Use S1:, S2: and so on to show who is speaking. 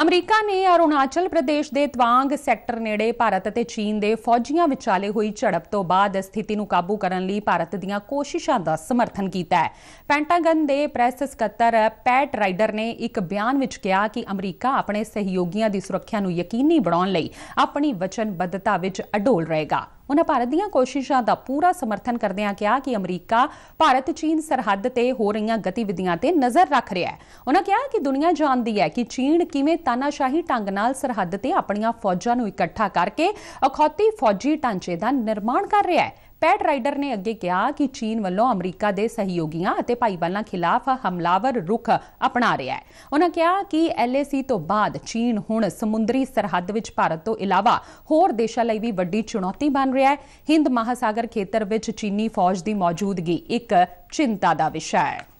S1: America ਨੇ ਅਰੁਣਾਚਲ ਪ੍ਰਦੇਸ਼ ਦੇ Tawang sector ਨੇੜੇ ਭਾਰਤ ਅਤੇ ਚੀਨ ਦੇ ਫੌਜੀਆਂ ਵਿਚਾਲੇ ਹੋਈ ਝੜਪ ਤੋਂ ਬਾਅਦ ਸਥਿਤੀ ਨੂੰ ਕਾਬੂ ਕਰਨ ਲਈ ਭਾਰਤ ਦੀਆਂ ਕੋਸ਼ਿਸ਼ਾਂ ਦਾ ਸਮਰਥਨ ਕੀਤਾ ਹੈ ਪੈਂਟਾਗਨ ਦੇ ਪ੍ਰੈਸ ਸਕੱਤਰ ਪੈਟ ਰਾਈਡਰ ਨੇ ਇੱਕ ਬਿਆਨ ਵਿੱਚ ਕਿਹਾ ਕਿ ਅਮਰੀਕਾ ਆਪਣੇ ਸਹਿਯੋਗੀਆਂ ਦੀ ਸੁਰੱਖਿਆ ਨੂੰ ਯਕੀਨੀ ਬਣਾਉਣ ਲਈ ਆਪਣੀ ਵਚਨਬੱਧਤਾ ਵਿੱਚ ਅਡੋਲ ਰਹੇਗਾ ਉਹਨਾਂ ਭਾਰਤ ਦੀਆਂ ਕੋਸ਼ਿਸ਼ਾਂ ਦਾ ਪੂਰਾ ਸਮਰਥਨ ਕਰਦਿਆਂ ਕਿਹਾ ਕਿ ਅਮਰੀਕਾ ਭਾਰਤ ਚੀਨ ਸਰਹੱਦ ਤੇ ਹੋ ਰਹੀਆਂ ਗਤੀਵਿਧੀਆਂ ਤੇ ਨਜ਼ਰ ਰੱਖ ਰਿਹਾ ਹੈ ਉਹਨਾਂ ਕਿਹਾ ਕਿ ਦੁਨੀਆ ਜਾਣਦੀ ਹੈ ਕਿ ਚੀਨ ਕਿਵੇਂ ਤਾਨਾਸ਼ਾਹੀ ਢੰਗ ਨਾਲ ਸਰਹੱਦ ਤੇ ਆਪਣੀਆਂ ਫੌਜਾਂ ਨੂੰ ਇਕੱਠਾ ਕਰਕੇ ਅਖੌਤੀ ਫੌਜੀ ਢਾਂਚੇ ਦਾ ਨਿਰਮਾਣ ਕਰ ਰਿਹਾ ਹੈ ਪੈਟ ਰਾਈਡਰ ਨੇ ਅੱਗੇ ਕਿਹਾ ਕਿ ਚੀਨ ਵੱਲੋਂ ਅਮਰੀਕਾ ਦੇ ਸਹਿਯੋਗੀਆਂ ਅਤੇ ਭਾਈਵਾਲਾਂ ਖਿਲਾਫ ਹਮਲਾਵਰ ਰੁਖ ਅਪਣਾ ਰਿਹਾ ਹੈ ਉਹਨਾਂ ਕਿਹਾ ਕਿ ਐਲਏਸੀ ਤੋਂ ਬਾਅਦ ਚੀਨ ਹੁਣ ਸਮੁੰਦਰੀ ਸਰਹੱਦ ਵਿੱਚ ਭਾਰਤ ਤੋਂ ਇਲਾਵਾ ਹੋਰ ਦੇਸ਼ਾਂ ਲਈ ਵੀ ਵੱਡੀ ਚੁਣੌਤੀ ਬਣ ਰਿਹਾ ਹੈ ਹਿੰਦ ਮਹਾਸਾਗਰ ਖੇਤਰ ਵਿੱਚ ਚੀਨੀ ਫੌਜ ਦੀ ਮੌਜੂਦਗੀ ਇੱਕ ਚਿੰਤਾ ਦਾ ਵਿਸ਼ਾ ਹੈ